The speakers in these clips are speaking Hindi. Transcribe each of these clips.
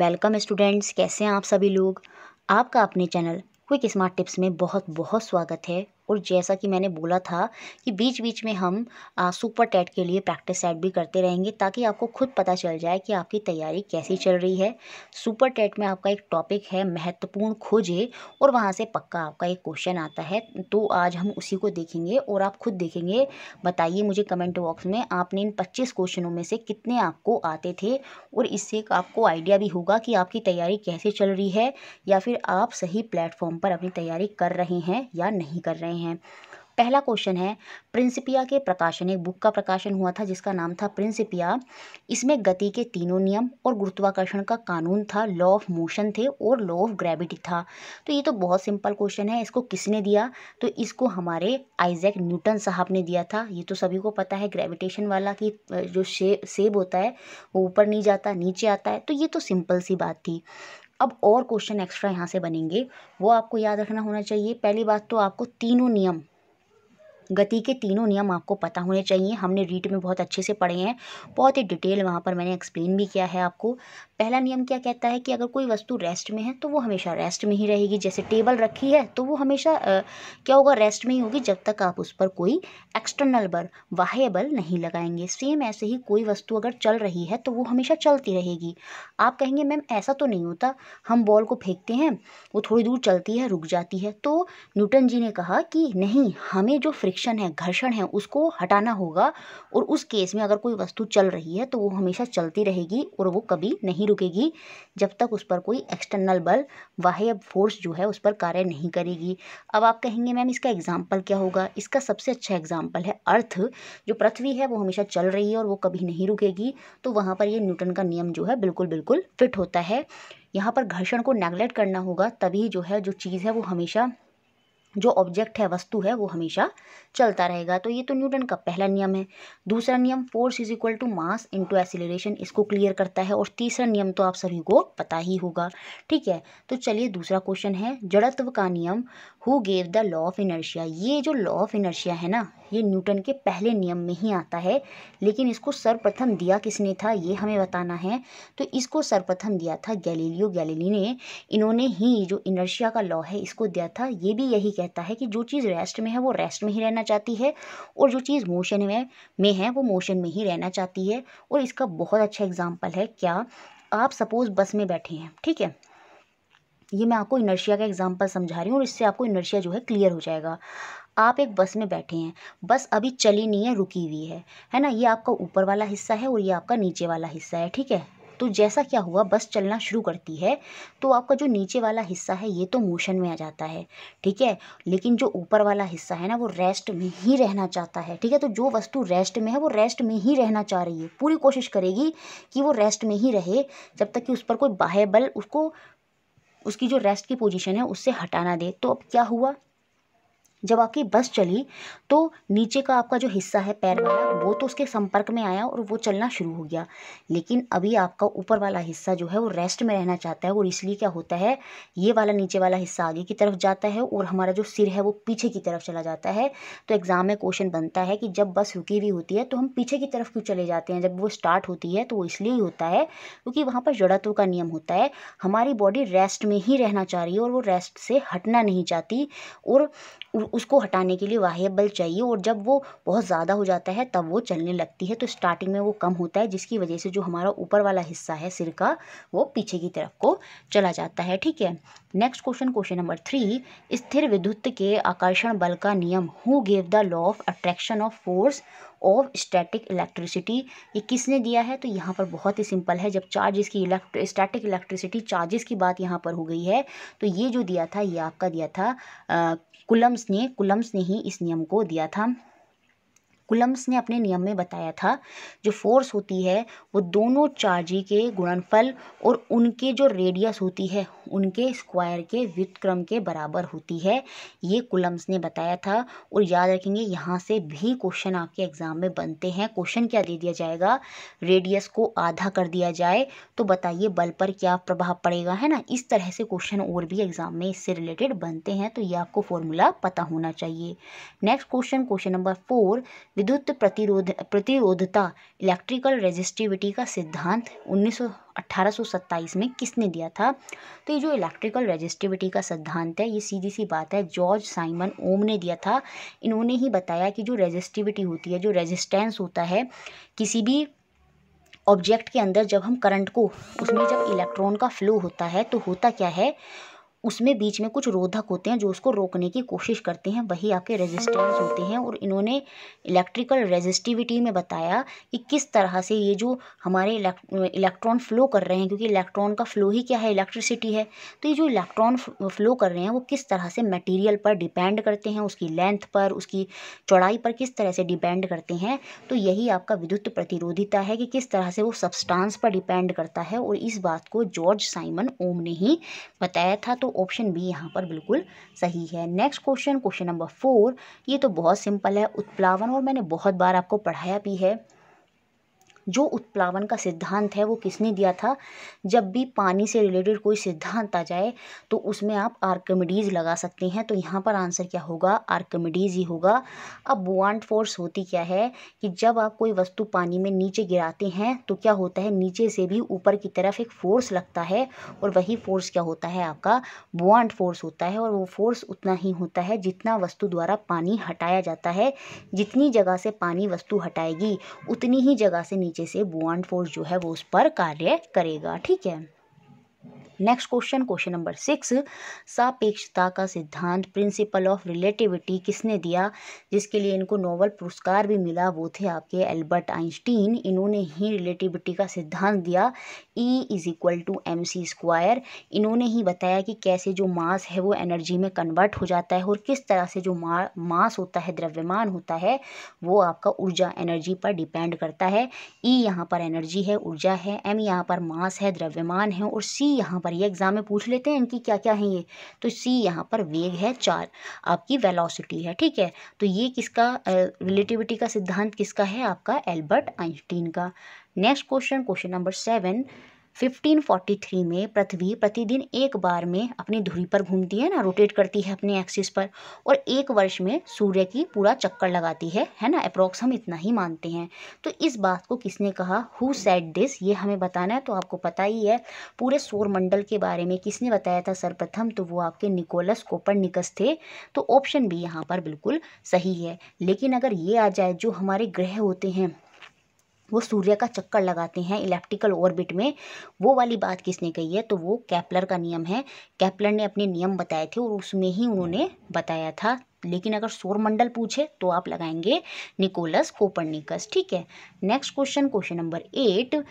वेलकम स्टूडेंट्स कैसे हैं आप सभी लोग आपका अपने चैनल क्विक स्मार्ट टिप्स में बहुत बहुत स्वागत है और जैसा कि मैंने बोला था कि बीच बीच में हम आ, सुपर टेट के लिए प्रैक्टिस सेट भी करते रहेंगे ताकि आपको खुद पता चल जाए कि आपकी तैयारी कैसी चल रही है सुपर टेट में आपका एक टॉपिक है महत्वपूर्ण खोजे और वहाँ से पक्का आपका एक क्वेश्चन आता है तो आज हम उसी को देखेंगे और आप खुद देखेंगे बताइए मुझे कमेंट बॉक्स में आपने इन पच्चीस क्वेश्चनों में से कितने आपको आते थे और इससे आपको आइडिया भी होगा कि आपकी तैयारी कैसे चल रही है या फिर आप सही प्लेटफॉर्म पर अपनी तैयारी कर रहे हैं या नहीं कर रहे हैं हैं पहला क्वेश्चन है प्रिंसिपिया के प्रकाशन एक बुक का प्रकाशन हुआ था जिसका नाम था प्रिंसिपिया इसमें गति के तीनों नियम और गुरुत्वाकर्षण का कानून था लॉ ऑफ मोशन थे और लॉ ऑफ ग्रेविटी था तो ये तो बहुत सिंपल क्वेश्चन है इसको किसने दिया तो इसको हमारे आइजैक न्यूटन साहब ने दिया था ये तो सभी को पता है ग्रेविटेशन वाला कि जो शे सेब होता है वो ऊपर नहीं जाता नीचे आता है तो ये तो सिंपल सी बात थी अब और क्वेश्चन एक्स्ट्रा यहाँ से बनेंगे वो आपको याद रखना होना चाहिए पहली बात तो आपको तीनों नियम गति के तीनों नियम आपको पता होने चाहिए हमने रीट में बहुत अच्छे से पढ़े हैं बहुत ही डिटेल वहाँ पर मैंने एक्सप्लेन भी किया है आपको पहला नियम क्या कहता है कि अगर कोई वस्तु रेस्ट में है तो वो हमेशा रेस्ट में ही रहेगी जैसे टेबल रखी है तो वो हमेशा आ, क्या होगा रेस्ट में ही होगी जब तक आप उस पर कोई एक्सटर्नल बल बाह्य बल नहीं लगाएंगे सेम ऐसे ही कोई वस्तु अगर चल रही है तो वो हमेशा चलती रहेगी आप कहेंगे मैम ऐसा तो नहीं होता हम बॉल को फेंकते हैं वो थोड़ी दूर चलती है रुक जाती है तो न्यूटन जी ने कहा कि नहीं हमें जो फ्रिक्शन है घर्षण है उसको हटाना होगा और उस केस में अगर कोई वस्तु चल रही है तो वो हमेशा चलती रहेगी और वो कभी नहीं रुकेगी जब तक उस पर कोई एक्सटर्नल बल बाह्य फोर्स जो है उस पर कार्य नहीं करेगी अब आप कहेंगे मैम इसका एग्जाम्पल क्या होगा इसका सबसे अच्छा एग्जाम्पल है अर्थ जो पृथ्वी है वो हमेशा चल रही है और वो कभी नहीं रुकेगी तो वहाँ पर ये न्यूटन का नियम जो है बिल्कुल बिल्कुल फिट होता है यहाँ पर घर्षण को नेगलेक्ट करना होगा तभी जो है जो चीज़ है वो हमेशा जो ऑब्जेक्ट है वस्तु है वो हमेशा चलता रहेगा तो ये तो न्यूटन का पहला नियम है दूसरा नियम force is equal to mass into acceleration इसको क्लियर करता है और तीसरा नियम तो आप सभी को पता ही होगा ठीक है तो चलिए दूसरा क्वेश्चन है जड़त्व का नियम who gave the law of inertia ये जो लॉ ऑफ इनर्शिया है ना ये न्यूटन के पहले नियम में ही आता है लेकिन इसको सर्वप्रथम दिया किसने था ये हमें बताना है तो इसको सर्वप्रथम दिया था गैलीलियो गैलीली ने इन्होंने ही जो इनर्शिया का लॉ है इसको दिया था ये भी यही कहता है कि जो चीज़ रेस्ट में है वो रेस्ट में ही रहना चाहती है और जो चीज़ मोशन में में है वो मोशन में ही रहना चाहती है और इसका बहुत अच्छा एग्जाम्पल है क्या आप सपोज़ बस में बैठे हैं ठीक है ये मैं आपको इनर्शिया का एग्जाम्पल समझा रही हूँ और इससे आपको इनर्शिया जो है क्लियर हो जाएगा आप एक बस में बैठे हैं बस अभी चली नहीं है रुकी हुई है है ना ये आपका ऊपर वाला हिस्सा है और ये आपका नीचे वाला हिस्सा है ठीक है तो जैसा क्या हुआ बस चलना शुरू करती है तो आपका जो नीचे वाला हिस्सा है ये तो मोशन में आ जाता है ठीक है लेकिन जो ऊपर वाला हिस्सा है ना वो रेस्ट में ही रहना चाहता है ठीक है तो जो वस्तु रेस्ट में है वो रेस्ट में ही रहना चाह रही है पूरी कोशिश करेगी कि वो रेस्ट में ही रहे जब तक कि उस पर कोई बाह्य बल उसको उसकी जो रेस्ट की पोजिशन है उससे हटाना दे तो अब क्या हुआ जब आपकी बस चली तो नीचे का आपका जो हिस्सा है पैर वाला वो तो उसके संपर्क में आया और वो चलना शुरू हो गया लेकिन अभी आपका ऊपर वाला हिस्सा जो है वो रेस्ट में रहना चाहता है और इसलिए क्या होता है ये वाला नीचे वाला हिस्सा आगे की तरफ जाता है और हमारा जो सिर है वो पीछे की तरफ चला जाता है तो एग्ज़ाम में क्वेश्चन बनता है कि जब बस रुकी हुई होती है तो हम पीछे की तरफ क्यों चले जाते हैं जब वो स्टार्ट होती है तो वो इसलिए ही होता है क्योंकि वहाँ पर जड़त्व का नियम होता है हमारी बॉडी रेस्ट में ही रहना चाह रही है और वो रेस्ट से हटना नहीं चाहती और उसको हटाने के लिए बाह्य बल चाहिए और जब वो बहुत ज़्यादा हो जाता है तब वो चलने लगती है तो स्टार्टिंग में वो कम होता है जिसकी वजह से जो हमारा ऊपर वाला हिस्सा है सिर का वो पीछे की तरफ को चला जाता है ठीक है next question question number three स्थिर विद्युत के आकर्षण बल का नियम who gave the law of attraction of force of static electricity ये किसने दिया है तो यहाँ पर बहुत ही सिंपल है जब चार्जेस की इलेक्ट्र स्टैटिक इलेक्ट्रिसिटी चार्जेस की बात यहाँ पर हो गई है तो ये जो दिया था ये आपका दिया था कुलम्स ने कुलम्स ने ही इस नियम को दिया था कुलम्स ने अपने नियम में बताया था जो फोर्स होती है वो दोनों चार्जी के गुणनफल और उनके जो रेडियस होती है उनके स्क्वायर के व्युतक्रम के बराबर होती है ये कुलम्स ने बताया था और याद रखेंगे यहाँ से भी क्वेश्चन आपके एग्ज़ाम में बनते हैं क्वेश्चन क्या दे दिया जाएगा रेडियस को आधा कर दिया जाए तो बताइए बल पर क्या प्रभाव पड़ेगा है ना इस तरह से क्वेश्चन और भी एग्ज़ाम में इससे रिलेटेड बनते हैं तो ये आपको फॉर्मूला पता होना चाहिए next question question number four विद्युत प्रतिरोध प्रतिरोधता इलेक्ट्रिकल रेजिस्टिविटी का सिद्धांत उन्नीस सौ अट्ठारह में किसने दिया था तो ये जो इलेक्ट्रिकल रेजिस्टिविटी का सिद्धांत है ये सीधी सी बात है जॉर्ज साइमन ओम ने दिया था इन्होंने ही बताया कि जो रेजिस्टिविटी होती है जो रेजिस्टेंस होता है किसी भी ऑब्जेक्ट के अंदर जब हम करंट को उसमें जब इलेक्ट्रॉन का फ्लो होता है तो होता क्या है उसमें बीच में कुछ रोधक होते हैं जो उसको रोकने की कोशिश करते हैं वही आपके रेजिस्टेंस होते हैं और इन्होंने इलेक्ट्रिकल रेजिस्टिविटी में बताया कि किस तरह से ये जो हमारे इलेक्ट्रॉन फ्लो कर रहे हैं क्योंकि इलेक्ट्रॉन का फ्लो ही क्या है इलेक्ट्रिसिटी है तो ये जो इलेक्ट्रॉन फ्लो कर रहे हैं वो किस तरह से मटीरियल पर डिपेंड करते हैं उसकी लेंथ पर उसकी चौड़ाई पर किस तरह से डिपेंड करते हैं तो यही आपका विद्युत प्रतिरोधिता है कि किस तरह से वो सब्सटांस पर डिपेंड करता है और इस बात को जॉर्ज साइमन ओम ने ही बताया था तो ऑप्शन बी यहाँ पर बिल्कुल सही है next question question number four ये तो बहुत सिंपल है उत्प्लावन और मैंने बहुत बार आपको पढ़ाया भी है जो उत्प्लावन का सिद्धांत है वो किसने दिया था जब भी पानी से रिलेटेड कोई सिद्धांत आ जाए तो उसमें आप आर्कमिडीज़ लगा सकते हैं तो यहाँ पर आंसर क्या होगा आर्कमिडीज़ ही होगा अब बुआंट फोर्स होती क्या है कि जब आप कोई वस्तु पानी में नीचे गिराते हैं तो क्या होता है नीचे से भी ऊपर की तरफ एक फ़ोर्स लगता है और वही फ़ोर्स क्या होता है आपका बुआंट फोर्स होता है और वो फोर्स उतना ही होता है जितना वस्तु द्वारा पानी हटाया जाता है जितनी जगह से पानी वस्तु हटाएगी उतनी ही जगह से नीचे ढांचे से बुआन फोर्स जो है वो उस पर कार्य करेगा ठीक है next question question number six सापेक्षता का सिद्धांत प्रिंसिपल ऑफ रिलेटिविटी किसने दिया जिसके लिए इनको नोबल पुरस्कार भी मिला वो थे आपके एल्बर्ट आइंस्टीन इन्होंने ही रिलेटिविटी का सिद्धांत दिया E is equal to M C square इन्होंने ही बताया कि कैसे जो मास है वो एनर्जी में कन्वर्ट हो जाता है और किस तरह से जो मा, मास होता है द्रव्यमान होता है वो आपका ऊर्जा एनर्जी पर डिपेंड करता है ई e यहाँ पर एनर्जी है ऊर्जा है एम यहाँ पर मास है द्रव्यमान है और सी यहाँ पर पर ये एग्ज़ाम में पूछ लेते हैं इनकी क्या क्या है ये तो सी यहाँ पर वेग है चार आपकी वेलोसिटी है ठीक है तो ये किसका रिलेटिविटी का सिद्धांत किसका है आपका एल्बर्ट आइंस्टीन का next question question number seven 1543 में पृथ्वी प्रतिदिन एक बार में अपनी धुरी पर घूमती है ना रोटेट करती है अपने एक्सिस पर और एक वर्ष में सूर्य की पूरा चक्कर लगाती है है ना अप्रॉक्स हम इतना ही मानते हैं तो इस बात को किसने कहा हु सेट दिस ये हमें बताना है तो आपको पता ही है पूरे सौरमंडल के बारे में किसने बताया था सर्वप्रथम तो वो आपके निकोलस कोपर थे तो ऑप्शन भी यहाँ पर बिल्कुल सही है लेकिन अगर ये आ जाए जो हमारे ग्रह होते हैं वो सूर्य का चक्कर लगाते हैं इलेक्ट्रिकल ऑर्बिट में वो वाली बात किसने कही है तो वो कैपलर का नियम है कैपलर ने अपने नियम बताए थे और उसमें ही उन्होंने बताया था लेकिन अगर सौरमंडल पूछे तो आप लगाएंगे निकोलस कोपरनिकस ठीक है next question question number eight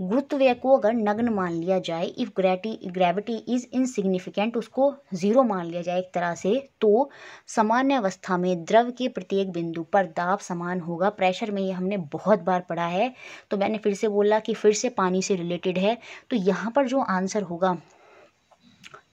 गुरुत्वय को अगर नग्न मान लिया जाए if gravity gravity is insignificant उसको ज़ीरो मान लिया जाए एक तरह से तो सामान्य अवस्था में द्रव के प्रत्येक बिंदु पर दाब समान होगा प्रेशर में ये हमने बहुत बार पढ़ा है तो मैंने फिर से बोला कि फिर से पानी से रिलेटेड है तो यहाँ पर जो आंसर होगा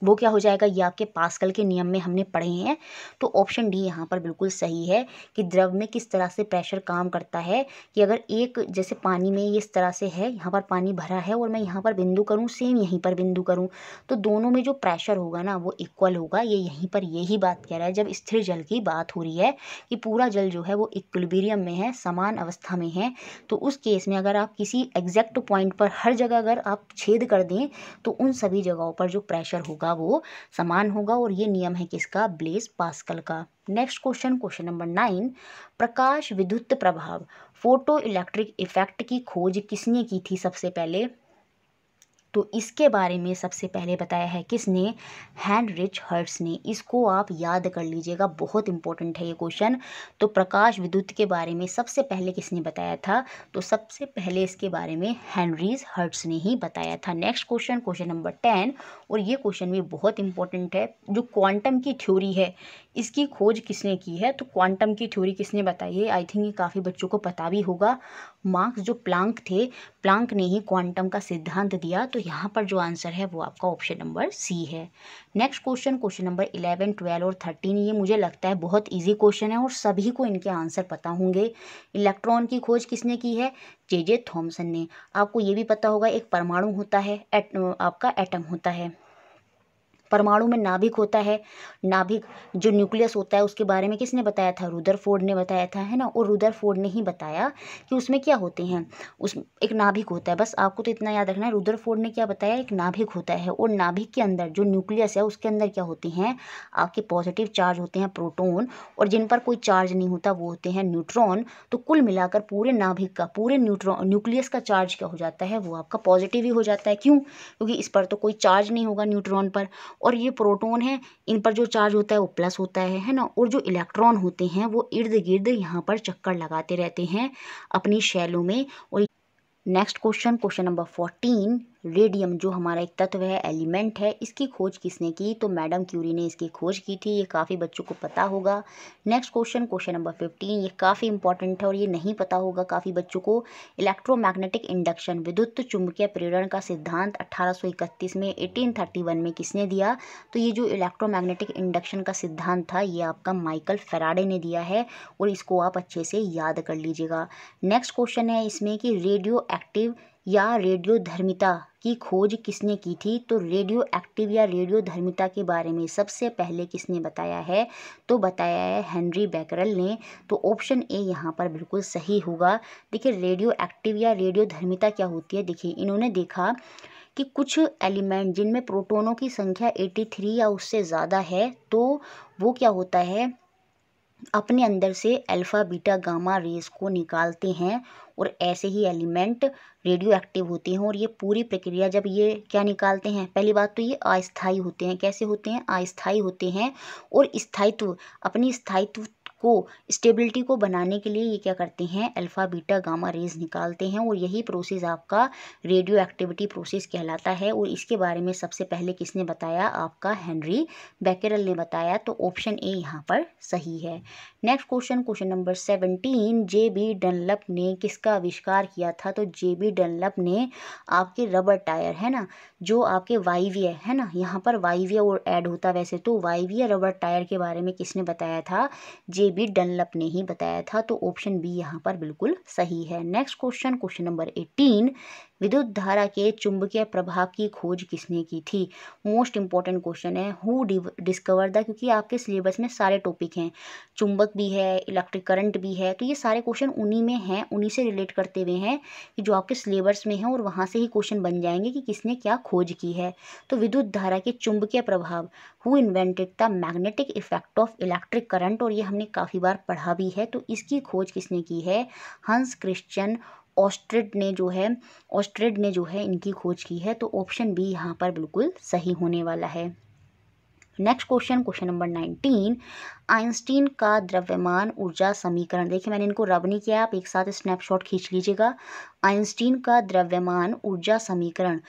वो क्या हो जाएगा ये आपके पास्कल के नियम में हमने पढ़े हैं तो ऑप्शन डी यहाँ पर बिल्कुल सही है कि द्रव में किस तरह से प्रेशर काम करता है कि अगर एक जैसे पानी में इस तरह से है यहाँ पर पानी भरा है और मैं यहाँ पर बिंदु करूँ सेम यहीं पर बिंदु करूँ तो दोनों में जो प्रेशर होगा ना वो इक्वल होगा ये यहीं पर यही बात कह रहा है जब स्थिर जल की बात हो रही है कि पूरा जल जो है वो इक्विलिब्रियम में है समान अवस्था में है तो उस केस में अगर आप किसी एग्जैक्ट पॉइंट पर हर जगह अगर आप छेद कर दें तो उन सभी जगहों पर जो प्रेशर होगा होगा वो समान होगा और ये नियम है किसका ब्लेस पास्कल का next question question number nine प्रकाश विद्युत प्रभाव फोटो इलेक्ट्रिक इफेक्ट की खोज किसने की थी सबसे पहले तो इसके बारे में सबसे पहले बताया है किसने रिच हर्ट्स ने इसको आप याद कर लीजिएगा बहुत इंपॉर्टेंट है ये क्वेश्चन तो प्रकाश विद्युत के बारे में सबसे पहले किसने बताया था तो सबसे पहले इसके बारे में हैनरीज हर्ट्स ने ही बताया था next question question number ten और ये क्वेश्चन भी बहुत इंपॉर्टेंट है जो क्वांटम की थ्योरी है इसकी खोज किसने की है तो क्वांटम की थ्योरी किसने बताई है आई थिंक ये काफ़ी बच्चों को पता भी होगा मार्क्स जो प्लांक थे प्लांक ने ही क्वांटम का सिद्धांत दिया तो यहाँ पर जो आंसर है वो आपका ऑप्शन नंबर सी है next question question number eleven twelve और थर्टीन ये मुझे लगता है बहुत ईजी क्वेश्चन है और सभी को इनके आंसर पता होंगे इलेक्ट्रॉन की खोज किसने की है जे जे थॉम्सन ने आपको ये भी पता होगा एक परमाणु होता है एट, आपका एटम होता है परमाणु में नाभिक होता है नाभिक जो न्यूक्लियस होता है उसके बारे में किसने बताया था फोर्ड ने बताया था है ना और रुदर फोर्ड ने ही बताया कि उसमें क्या होते हैं उस एक नाभिक होता है बस आपको तो इतना याद रखना है फोर्ड ने क्या बताया एक नाभिक होता है और नाभिक के अंदर जो न्यूक्लियस है उसके अंदर क्या होते हैं आपके पॉजिटिव चार्ज होते हैं प्रोटोन और जिन पर कोई चार्ज नहीं होता वो होते हैं न्यूट्रॉन तो कुल मिलाकर पूरे नाभिक का पूरे न्यूट्रॉन न्यूक्लियस का चार्ज क्या हो जाता है वो आपका पॉजिटिव ही हो जाता है क्यों क्योंकि इस पर तो कोई चार्ज नहीं होगा न्यूट्रॉन पर और ये प्रोटोन है इन पर जो चार्ज होता है वो प्लस होता है है ना और जो इलेक्ट्रॉन होते हैं वो इर्द गिर्द यहाँ पर चक्कर लगाते रहते हैं अपनी शैलों में और next question question number fourteen radium जो हमारा एक तत्व है एलिमेंट है इसकी खोज किसने की तो मैडम क्यूरी ने इसकी खोज की थी ये काफ़ी बच्चों को पता होगा next question question number fifteen ये काफ़ी इंपॉर्टेंट है और ये नहीं पता होगा काफ़ी बच्चों को इलेक्ट्रोमैग्नेटिक इंडक्शन विद्युत चुंबकीय प्रेरण का सिद्धांत अठारह में एटीन में किसने दिया तो ये जो इलेक्ट्रोमैग्नेटिक इंडक्शन का सिद्धांत था ये आपका माइकल फेराडे ने दिया है और इसको आप अच्छे से याद कर लीजिएगा नेक्स्ट क्वेश्चन है इसमें कि रेडियो एक्टिव या रेडियो धर्मिता की खोज किसने की थी तो रेडियो एक्टिव या रेडियो धर्मिता के बारे में सबसे पहले किसने बताया है तो बताया है हेनरी बैकरल ने तो ऑप्शन ए यहाँ पर बिल्कुल सही होगा देखिए रेडियो एक्टिव या रेडियो धर्मिता क्या होती है देखिए इन्होंने देखा कि कुछ एलिमेंट जिनमें प्रोटोनों की संख्या 83 या उससे ज़्यादा है तो वो क्या होता है अपने अंदर से अल्फ़ा बीटा गामा रेस को निकालते हैं और ऐसे ही एलिमेंट रेडियो एक्टिव होते हैं और ये पूरी प्रक्रिया जब ये क्या निकालते हैं पहली बात तो ये अस्थाई होते हैं कैसे होते हैं अस्थाई होते हैं और स्थायित्व अपनी स्थायित्व को स्टेबिलिटी को बनाने के लिए ये क्या करते हैं अल्फ़ा बीटा गामा रेज निकालते हैं और यही प्रोसेस आपका रेडियो एक्टिविटी प्रोसेस कहलाता है और इसके बारे में सबसे पहले किसने बताया आपका हेनरी बैकेरल ने बताया तो ऑप्शन ए यहाँ पर सही है next question question number seventeen J B Dunlop ने किसका आविष्कार किया था तो जे बी डनलप ने आपके रबर टायर है ना जो आपके वाइविया है ना यहाँ पर वाइविया और ऐड होता वैसे तो वाइविया रबर टायर के बारे में किसने बताया था जे भी डनलप ने ही बताया था तो ऑप्शन बी यहाँ पर बिल्कुल सही है next question question number eighteen विद्युत धारा के चुंबकीय प्रभाव की खोज किसने की थी मोस्ट इंपॉर्टेंट क्वेश्चन है हु डिस्कवर द क्योंकि आपके सिलेबस में सारे टॉपिक हैं चुंबक भी है इलेक्ट्रिक करंट भी है तो ये सारे क्वेश्चन उन्हीं में हैं उन्हीं से रिलेट करते हुए हैं कि जो आपके सिलेबस में हैं और वहाँ से ही क्वेश्चन बन जाएंगे कि किसने क्या खोज की है तो विद्युत धारा के चुंबकीय प्रभाव who invented the magnetic effect of electric current और ये हमने काफ़ी बार पढ़ा भी है तो इसकी खोज किसने की है हंस क्रिश्चियन ऑस्ट्रिड ने जो है ऑस्ट्रिड ने जो है इनकी खोज की है तो ऑप्शन बी यहाँ पर बिल्कुल सही होने वाला है next question question number nineteen Einstein का द्रव्यमान ऊर्जा समीकरण देखिए मैंने इनको रब नहीं किया आप एक साथ स्नैपशॉट खींच लीजिएगा आइंस्टीन का द्रव्यमान ऊर्जा समीकरण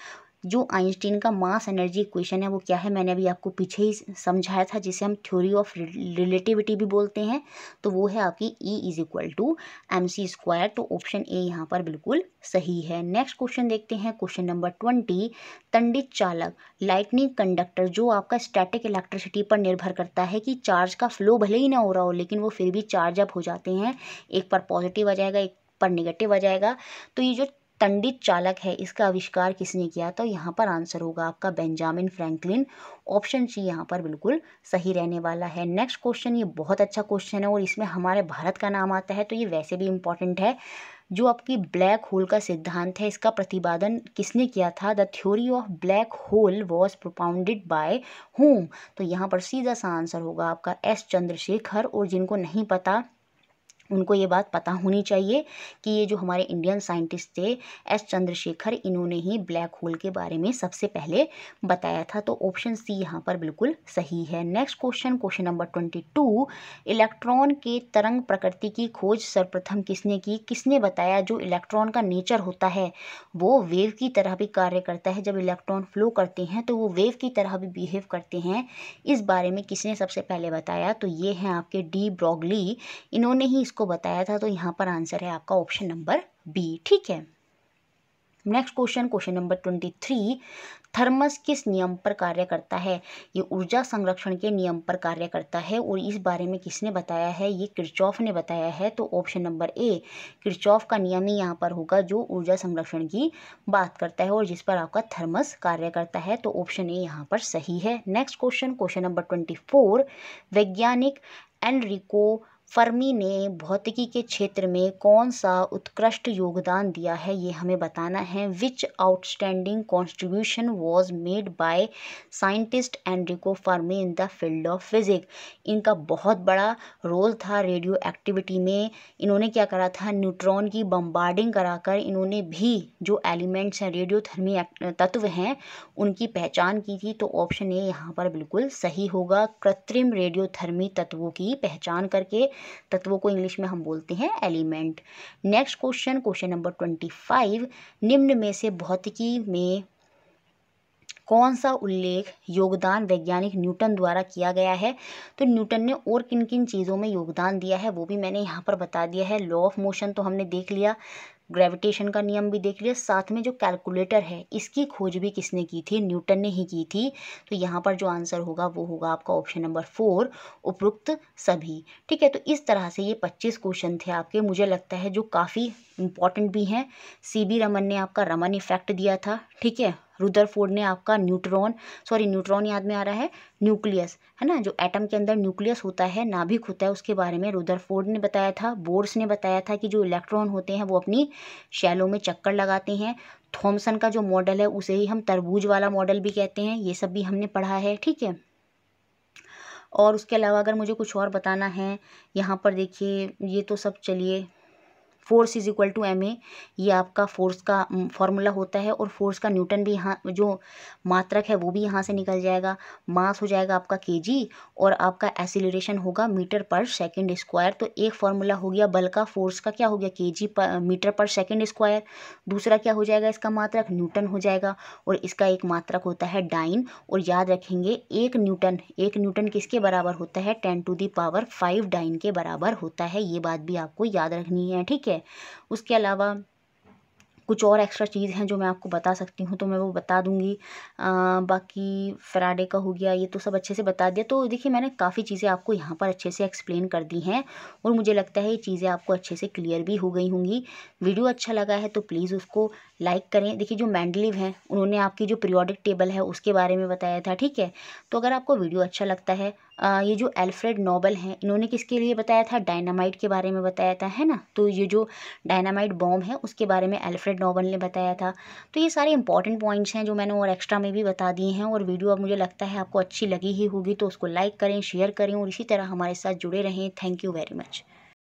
जो आइंस्टीन का मास एनर्जी इक्वेशन है वो क्या है मैंने अभी आपको पीछे ही समझाया था जिसे हम थ्योरी ऑफ रिलेटिविटी भी बोलते हैं तो वो है आपकी E is equal to M C square तो ऑप्शन ए यहाँ पर बिल्कुल सही है नेक्स्ट क्वेश्चन देखते हैं क्वेश्चन नंबर ट्वेंटी तंडित चालक लाइटनिंग कंडक्टर जो आपका स्टैटिक इलेक्ट्रिसिटी पर निर्भर करता है कि चार्ज का फ्लो भले ही ना हो रहा हो लेकिन वो फिर भी चार्ज अप हो जाते हैं एक पर पॉजिटिव आ जाएगा एक पर निगेटिव आ जाएगा तो ये जो तंडित चालक है इसका आविष्कार किसने किया तो यहाँ पर आंसर होगा आपका बेंजामिन फ्रैंकलिन ऑप्शन सी यहाँ पर बिल्कुल सही रहने वाला है नेक्स्ट क्वेश्चन ये बहुत अच्छा क्वेश्चन है और इसमें हमारे भारत का नाम आता है तो ये वैसे भी इम्पॉर्टेंट है जो आपकी ब्लैक होल का सिद्धांत है इसका प्रतिपादन किसने किया था the theory of black hole was propounded by होम तो यहाँ पर सीधा सा आंसर होगा आपका एस चंद्रशेखर और जिनको नहीं पता उनको ये बात पता होनी चाहिए कि ये जो हमारे इंडियन साइंटिस्ट थे एस चंद्रशेखर इन्होंने ही ब्लैक होल के बारे में सबसे पहले बताया था तो ऑप्शन सी यहाँ पर बिल्कुल सही है next question question number twenty two electron के तरंग प्रकृति की खोज सर्वप्रथम किसने की किसने बताया जो इलेक्ट्रॉन का नेचर होता है वो वेव की तरह भी कार्य करता है जब इलेक्ट्रॉन फ्लो करते हैं तो वो वेव की तरह भी बिहेव करते हैं इस बारे में किसने सबसे पहले बताया तो ये हैं आपके डी ब्रॉगली इन्होंने ही को बताया था तो यहाँ पर आंसर है आपका ऑप्शन नंबर बी ठीक है next question question number twenty three thermos किस नियम पर कार्य करता है ये ऊर्जा संरक्षण के नियम पर कार्य करता है और इस बारे में किसने बताया है ये किरचॉफ ने बताया है तो ऑप्शन नंबर ए किरचॉफ का नियम ही यहाँ पर होगा जो ऊर्जा संरक्षण की बात करता है और जिस पर आपका थर्मस कार्य करता है तो ऑप्शन ए यहाँ पर सही है next question question number twenty वैज्ञानिक एनरिको फर्मी ने भौतिकी के क्षेत्र में कौन सा उत्कृष्ट योगदान दिया है ये हमें बताना है which outstanding contribution was made by scientist Enrico Fermi in the field of physics इनका बहुत बड़ा रोल था रेडियो एक्टिविटी में इन्होंने क्या करा था न्यूट्रॉन की बम्बार्डिंग कराकर इन्होंने भी जो एलिमेंट्स हैं रेडियो थर्मी तत्व हैं उनकी पहचान की थी तो ऑप्शन ए यहाँ पर बिल्कुल सही होगा कृत्रिम रेडियो थर्मी तत्वों की पहचान करके तत्वों को इंग्लिश में हम बोलते हैं element next question question number twenty five निम्न में से भौतिकी में कौन सा उल्लेख योगदान वैज्ञानिक न्यूटन द्वारा किया गया है तो न्यूटन ने और किन किन चीज़ों में योगदान दिया है वो भी मैंने यहाँ पर बता दिया है लॉ ऑफ मोशन तो हमने देख लिया ग्रेविटेशन का नियम भी देख लिया साथ में जो कैलकुलेटर है इसकी खोज भी किसने की थी न्यूटन ने ही की थी तो यहाँ पर जो आंसर होगा वो होगा आपका ऑप्शन नंबर फोर उपरोक्त सभी ठीक है तो इस तरह से ये पच्चीस क्वेश्चन थे आपके मुझे लगता है जो काफ़ी इंपॉर्टेंट भी हैं सी बी रमन ने आपका रमन इफेक्ट दिया था ठीक है रुदरफोर्ड ने आपका न्यूट्रॉन सॉरी न्यूट्रॉन याद में आ रहा है न्यूक्लियस है ना जो एटम के अंदर न्यूक्लियस होता है नाभिक होता है उसके बारे में रुदरफोर्ड ने बताया था बोर्स ने बताया था कि जो इलेक्ट्रॉन होते हैं वो अपनी शैलों में चक्कर लगाते हैं थॉमसन का जो मॉडल है उसे ही हम तरबूज वाला मॉडल भी कहते हैं ये सब भी हमने पढ़ा है ठीक है और उसके अलावा अगर मुझे कुछ और बताना है यहाँ पर देखिए ये तो सब चलिए force is equal to M A ये आपका फोर्स का फॉर्मूला होता है और फोर्स का न्यूटन भी यहाँ जो मात्रक है वो भी यहाँ से निकल जाएगा मास हो जाएगा आपका के जी और आपका एसिलेशन होगा मीटर पर सेकेंड स्क्वायर तो एक फार्मूला हो गया बल का फोर्स का क्या हो गया के जी मीटर पर सेकेंड स्क्वायर दूसरा क्या हो जाएगा इसका मात्रक न्यूटन हो जाएगा और इसका एक मात्रक होता है डाइन और याद रखेंगे एक न्यूटन एक न्यूटन किसके बराबर होता है ten to the power five dyne के बराबर होता है ये बात भी आपको याद रखनी है ठीक है है उसके अलावा कुछ और एक्स्ट्रा चीज़ हैं जो मैं आपको बता सकती हूँ तो मैं वो बता दूँगी बाकी फ्राइडे का हो गया ये तो सब अच्छे से बता दिया तो देखिए मैंने काफ़ी चीज़ें आपको यहाँ पर अच्छे से एक्सप्लेन कर दी हैं और मुझे लगता है ये चीज़ें आपको अच्छे से क्लियर भी हो गई होंगी वीडियो अच्छा लगा है तो प्लीज़ उसको लाइक करें देखिए जो मैंडलिव हैं उन्होंने आपकी जो पीरियोडिक टेबल है उसके बारे में बताया था ठीक है तो अगर आपको वीडियो अच्छा लगता है ये जो एल्फ्रेड नोबल हैं इन्होंने किसके लिए बताया था डायनामाइट के बारे में बताया था है ना तो ये जो डायनामाइट बॉम्ब है उसके बारे में एल्फ्रेड नोबल ने बताया था तो ये सारे इंपॉर्टेंट पॉइंट्स हैं जो मैंने और एक्स्ट्रा में भी बता दिए हैं और वीडियो अब मुझे लगता है आपको अच्छी लगी ही होगी तो उसको लाइक करें शेयर करें और इसी तरह हमारे साथ जुड़े रहें थैंक यू वेरी मच